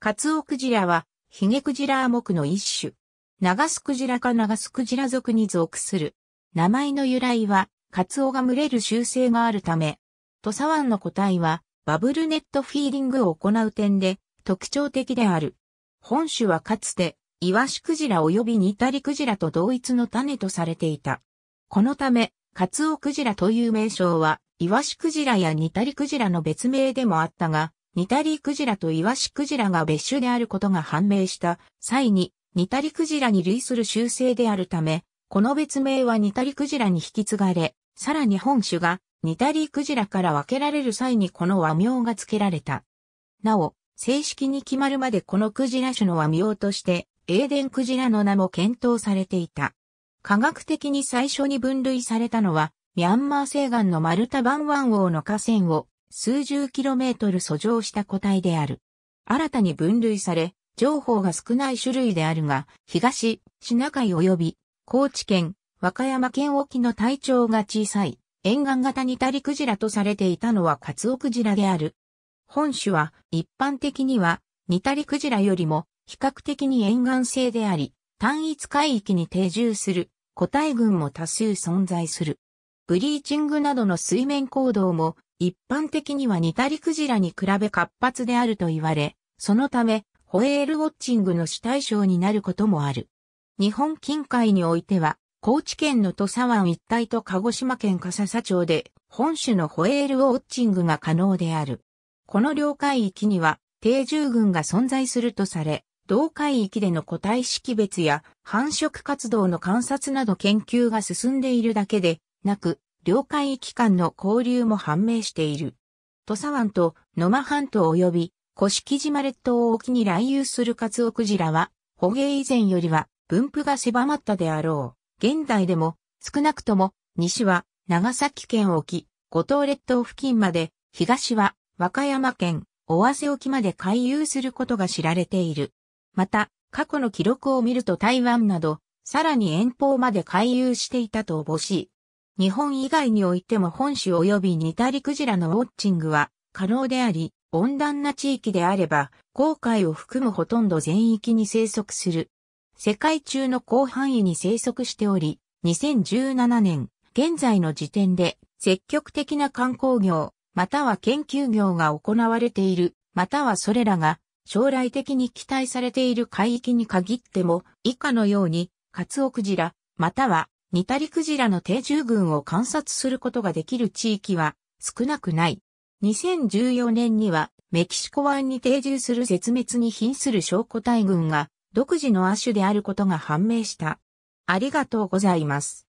カツオクジラは、ヒゲクジラ目の一種。長スクジラか長スクジラ族に属する。名前の由来は、カツオが群れる習性があるため、土佐湾の個体は、バブルネットフィーリングを行う点で、特徴的である。本種はかつて、イワシクジラ及びニタリクジラと同一の種とされていた。このため、カツオクジラという名称は、イワシクジラやニタリクジラの別名でもあったが、ニタリクジラとイワシクジラが別種であることが判明した際に、ニタリクジラに類する習性であるため、この別名はニタリクジラに引き継がれ、さらに本種がニタリクジラから分けられる際にこの和名が付けられた。なお、正式に決まるまでこのクジラ種の和名として、エーデンクジラの名も検討されていた。科学的に最初に分類されたのは、ミャンマー西岸のマルタバン湾王の河川を数十キロメートル遡上した個体である。新たに分類され、情報が少ない種類であるが、東、シナ海及び、高知県、和歌山県沖の体長が小さい、沿岸型ニタリクジラとされていたのはカツオクジラである。本種は、一般的には、ニタリクジラよりも、比較的に沿岸性であり、単一海域に定住する、個体群も多数存在する。ブリーチングなどの水面行動も一般的にはニタリクジラに比べ活発であると言われ、そのため、ホエールウォッチングの主対象になることもある。日本近海においては、高知県の土佐湾一帯と鹿児島県笠佐町で、本種のホエールウォッチングが可能である。この領海域には、定住群が存在するとされ、同海域での個体識別や繁殖活動の観察など研究が進んでいるだけでなく、領海域間の交流も判明している。土佐湾と野間半島及び古式島列島沖に来遊するカツオクジラは、捕鯨以前よりは分布が狭まったであろう。現代でも少なくとも西は長崎県沖、五島列島付近まで、東は和歌山県、尾鷲沖まで回遊することが知られている。また、過去の記録を見ると台湾など、さらに遠方まで回遊していたとおぼしい。日本以外においても本種及び似たりクジラのウォッチングは可能であり、温暖な地域であれば、航海を含むほとんど全域に生息する。世界中の広範囲に生息しており、2017年、現在の時点で、積極的な観光業、または研究業が行われている、またはそれらが、将来的に期待されている海域に限っても、以下のように、カツオクジラ、またはニタリクジラの定住群を観察することができる地域は少なくない。2014年にはメキシコ湾に定住する絶滅に瀕する証拠体群が独自の亜種であることが判明した。ありがとうございます。